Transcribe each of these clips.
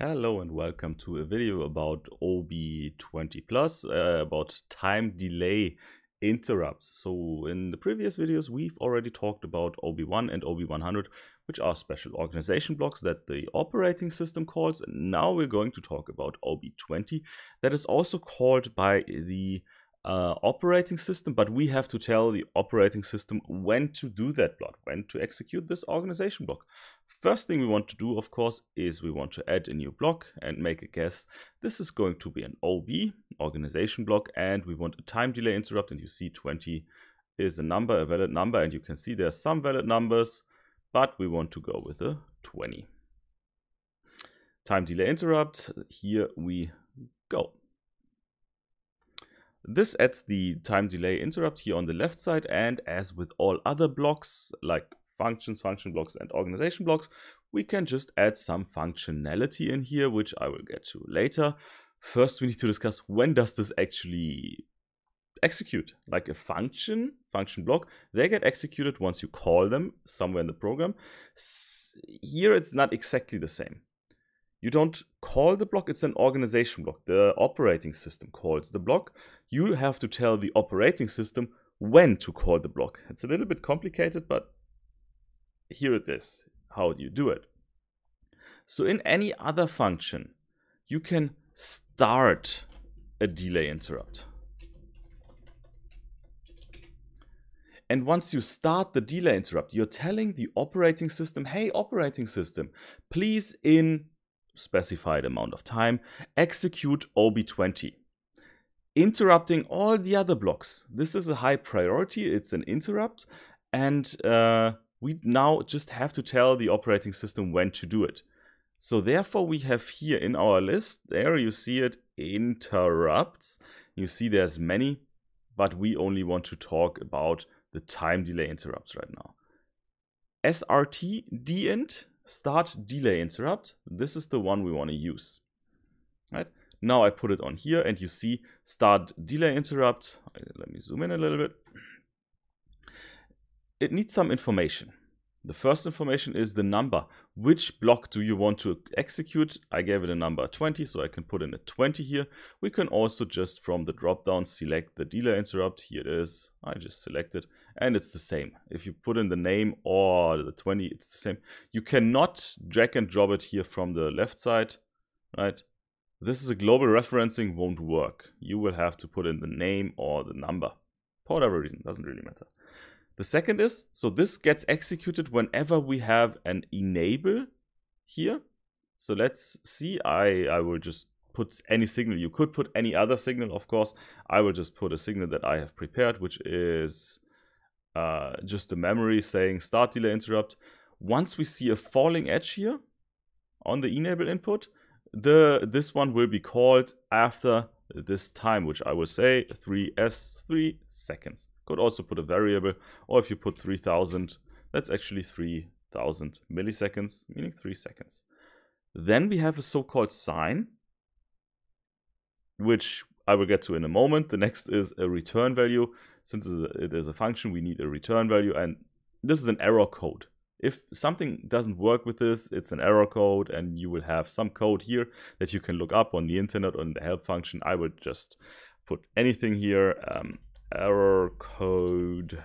Hello and welcome to a video about OB20 Plus, uh, about time delay interrupts. So in the previous videos, we've already talked about OB1 and OB100, which are special organization blocks that the operating system calls. And now we're going to talk about OB20 that is also called by the uh, operating system, but we have to tell the operating system when to do that block, when to execute this organization block. First thing we want to do, of course, is we want to add a new block and make a guess. This is going to be an OB, organization block, and we want a time delay interrupt, and you see 20 is a number, a valid number, and you can see there are some valid numbers, but we want to go with a 20. Time delay interrupt, here we go. This adds the time delay interrupt here on the left side and as with all other blocks like functions, function blocks and organization blocks, we can just add some functionality in here, which I will get to later. First, we need to discuss when does this actually execute? Like a function, function block, they get executed once you call them somewhere in the program. S here, it's not exactly the same. You don't call the block, it's an organization block. The operating system calls the block. You have to tell the operating system when to call the block. It's a little bit complicated, but here it is, how you do it. So in any other function, you can start a delay interrupt. And once you start the delay interrupt, you're telling the operating system, hey, operating system, please in specified amount of time, execute OB20. Interrupting all the other blocks. This is a high priority, it's an interrupt, and uh, we now just have to tell the operating system when to do it. So therefore we have here in our list, there you see it, interrupts. You see there's many, but we only want to talk about the time delay interrupts right now. SRT dint start delay interrupt. This is the one we want to use. Right? Now I put it on here and you see start delay interrupt. Let me zoom in a little bit. It needs some information. The first information is the number. Which block do you want to execute? I gave it a number 20, so I can put in a 20 here. We can also just from the dropdown select the delay interrupt. Here it is. I just selected and it's the same. If you put in the name or the 20, it's the same. You cannot drag and drop it here from the left side, right? This is a global referencing won't work. You will have to put in the name or the number for whatever reason, doesn't really matter. The second is, so this gets executed whenever we have an enable here. So let's see, I, I will just put any signal. You could put any other signal, of course. I will just put a signal that I have prepared, which is uh, just a memory saying start delay interrupt. Once we see a falling edge here on the enable input, the this one will be called after this time, which I will say 3s 3 seconds. Could also put a variable, or if you put 3000, that's actually 3000 milliseconds, meaning 3 seconds. Then we have a so-called sign, which I will get to in a moment. The next is a return value. Since it is a function, we need a return value. And this is an error code. If something doesn't work with this, it's an error code and you will have some code here that you can look up on the internet on the help function. I would just put anything here, um, error code,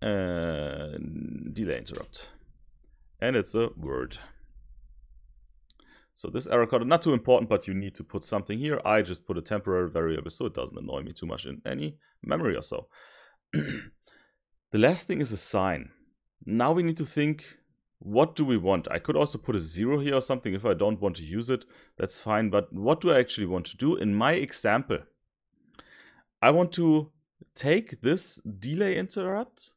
and delay interrupt. And it's a word. So this error code, not too important, but you need to put something here. I just put a temporary variable so it doesn't annoy me too much in any memory or so. the last thing is a sign. Now we need to think, what do we want? I could also put a zero here or something if I don't want to use it. That's fine, but what do I actually want to do? In my example, I want to take this delay interrupt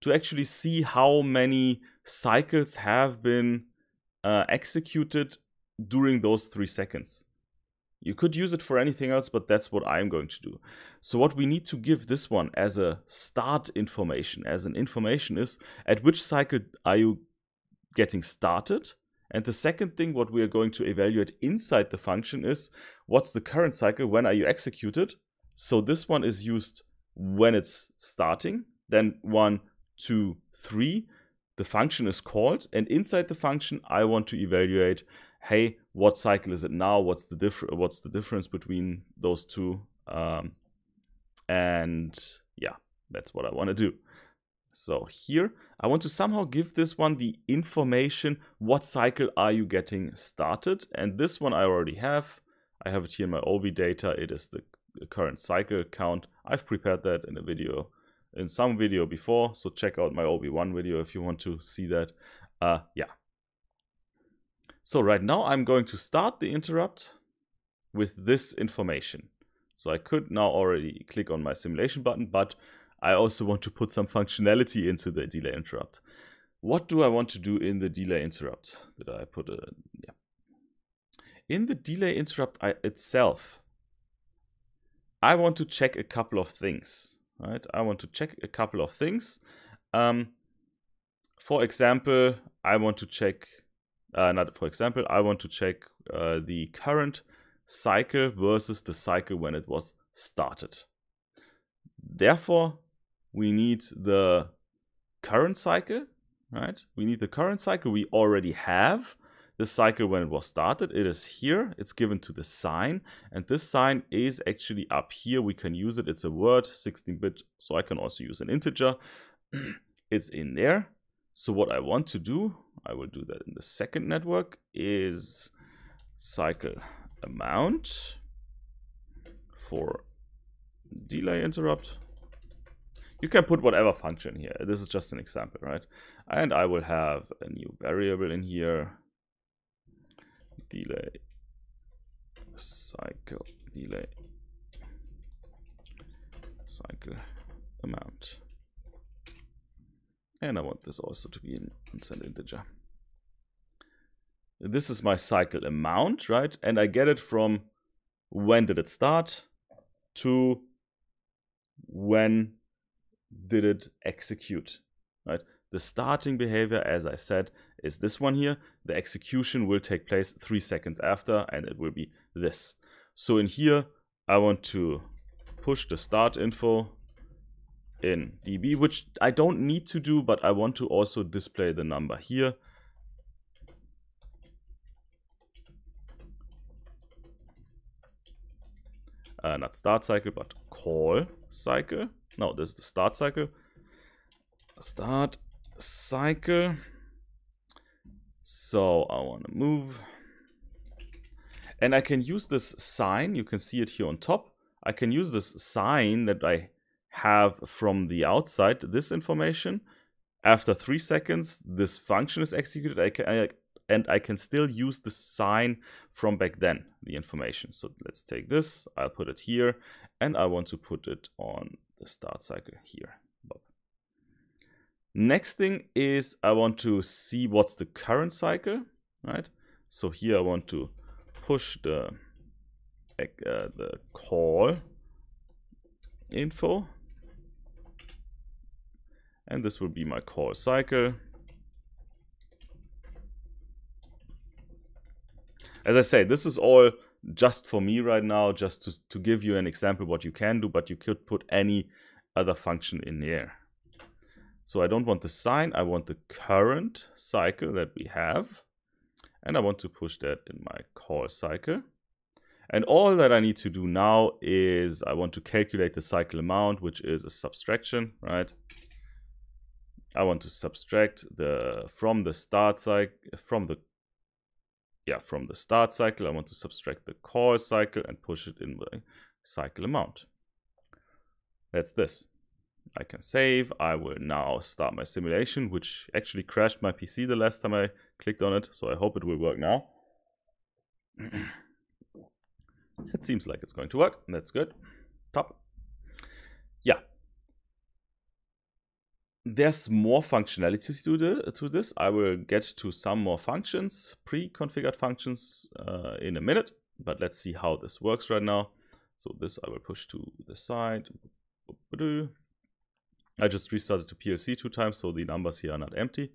to actually see how many cycles have been uh, executed during those three seconds. You could use it for anything else, but that's what I'm going to do. So what we need to give this one as a start information, as an information is at which cycle are you getting started? And the second thing what we are going to evaluate inside the function is what's the current cycle, when are you executed? So this one is used when it's starting, then one, two, three, the function is called and inside the function I want to evaluate hey, what cycle is it now? What's the diff- What's the difference between those two? Um, and yeah, that's what I want to do. So here, I want to somehow give this one the information, what cycle are you getting started? And this one I already have. I have it here in my OB data. It is the current cycle count. I've prepared that in a video, in some video before. So check out my OB one video if you want to see that. Uh, yeah, so right now I'm going to start the interrupt with this information. So I could now already click on my simulation button, but I also want to put some functionality into the delay interrupt. What do I want to do in the delay interrupt? Did I put a, yeah. In the delay interrupt I, itself, I want to check a couple of things, right? I want to check a couple of things. Um, for example, I want to check uh, not for example, I want to check uh, the current cycle versus the cycle when it was started. Therefore, we need the current cycle, right? We need the current cycle we already have. The cycle when it was started, it is here, it's given to the sign, and this sign is actually up here. We can use it, it's a word, 16-bit, so I can also use an integer. it's in there. So what I want to do, I will do that in the second network, is cycle amount for delay interrupt. You can put whatever function here. This is just an example, right? And I will have a new variable in here. Delay cycle delay cycle amount. And I want this also to be an constant integer. This is my cycle amount, right? And I get it from when did it start to when did it execute, right? The starting behavior, as I said, is this one here. The execution will take place three seconds after, and it will be this. So in here, I want to push the start info in dB, which I don't need to do, but I want to also display the number here. Uh, not start cycle, but call cycle. No, this is the start cycle. Start cycle. So I want to move. And I can use this sign. You can see it here on top. I can use this sign that I have from the outside this information. After three seconds, this function is executed, I can, I, and I can still use the sign from back then, the information. So let's take this, I'll put it here, and I want to put it on the start cycle here. Next thing is I want to see what's the current cycle, right? So here I want to push the, uh, the call info and this will be my call cycle. As I say, this is all just for me right now, just to, to give you an example what you can do, but you could put any other function in here. So I don't want the sign, I want the current cycle that we have. And I want to push that in my call cycle. And all that I need to do now is I want to calculate the cycle amount, which is a subtraction, right? I want to subtract the from the start cycle from the yeah from the start cycle. I want to subtract the core cycle and push it in the cycle amount. That's this. I can save. I will now start my simulation, which actually crashed my PC the last time I clicked on it. So I hope it will work now. it seems like it's going to work. That's good. Top. there's more functionality to, the, to this. I will get to some more functions, pre-configured functions uh, in a minute, but let's see how this works right now. So this I will push to the side. I just restarted the PLC two times, so the numbers here are not empty.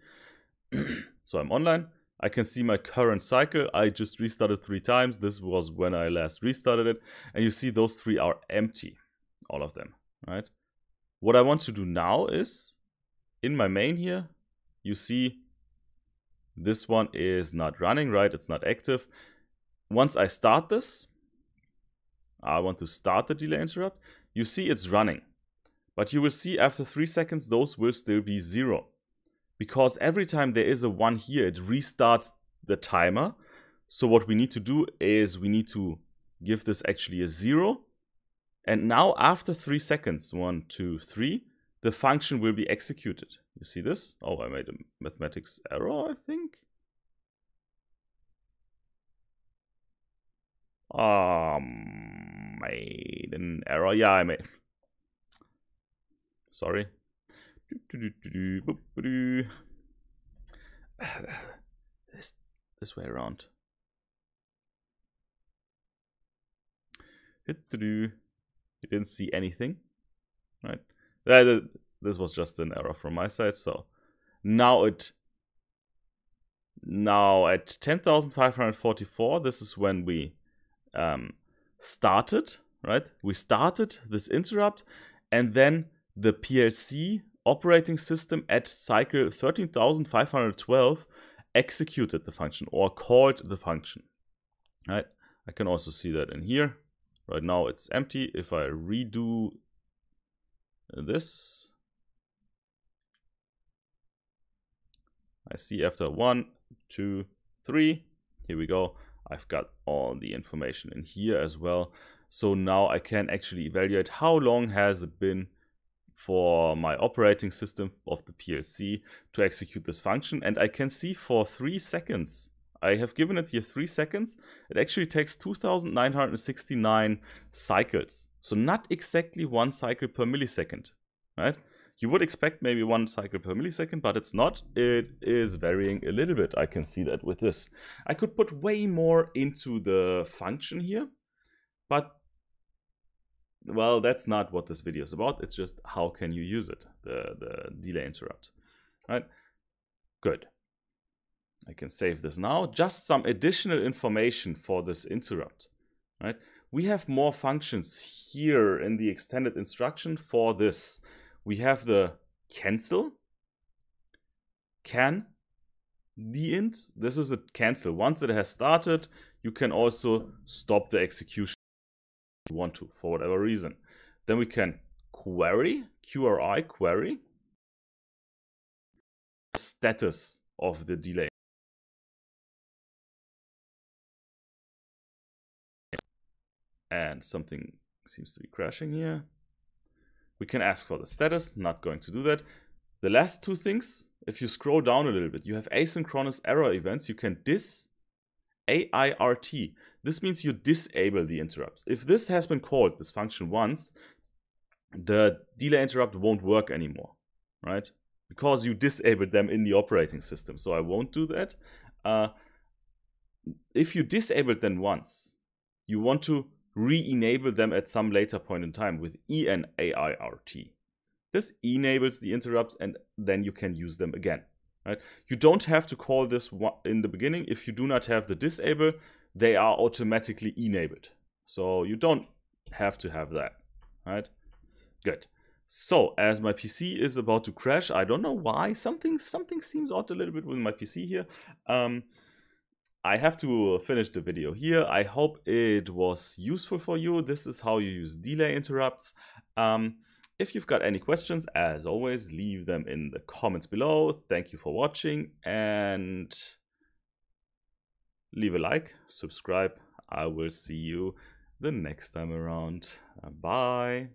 so I'm online. I can see my current cycle. I just restarted three times. This was when I last restarted it. And you see those three are empty, all of them, right? What I want to do now is in my main here, you see this one is not running, right? It's not active. Once I start this, I want to start the delay interrupt, you see it's running. But you will see after 3 seconds those will still be 0. Because every time there is a 1 here, it restarts the timer. So what we need to do is we need to give this actually a 0. And now after 3 seconds, one, two, three, the function will be executed. You see this? Oh, I made a mathematics error, I think. Um, made an error. Yeah, I made. Sorry. This this way around. You didn't see anything, right? That, this was just an error from my side. So now it now at 10,544, this is when we um, started, right? We started this interrupt and then the PLC operating system at cycle 13,512 executed the function or called the function, right? I can also see that in here. Right now it's empty. If I redo this. I see after one, two, three, here we go. I've got all the information in here as well. So now I can actually evaluate how long has it been for my operating system of the PLC to execute this function. And I can see for three seconds, I have given it here three seconds. It actually takes 2,969 cycles. So not exactly one cycle per millisecond, right? You would expect maybe one cycle per millisecond, but it's not. It is varying a little bit. I can see that with this. I could put way more into the function here, but well, that's not what this video is about. It's just how can you use it, the, the delay interrupt, right? Good. I can save this now. Just some additional information for this interrupt, right? we have more functions here in the extended instruction for this. We have the cancel, can, the int. This is a cancel. Once it has started, you can also stop the execution if you want to, for whatever reason. Then we can query, QRI, query, status of the delay. and something seems to be crashing here. We can ask for the status, not going to do that. The last two things, if you scroll down a little bit, you have asynchronous error events. You can dis AIRT. This means you disable the interrupts. If this has been called, this function once, the delay interrupt won't work anymore, right? Because you disabled them in the operating system. So I won't do that. Uh, if you disabled them once, you want to re-enable them at some later point in time with ENAIRT. This enables the interrupts and then you can use them again. Right? You don't have to call this in the beginning. If you do not have the disable, they are automatically enabled. So you don't have to have that, right? Good. So as my PC is about to crash, I don't know why, something something seems odd a little bit with my PC here. Um, I have to uh, finish the video here. I hope it was useful for you. This is how you use delay interrupts. Um, if you've got any questions, as always, leave them in the comments below. Thank you for watching and leave a like, subscribe. I will see you the next time around. Uh, bye.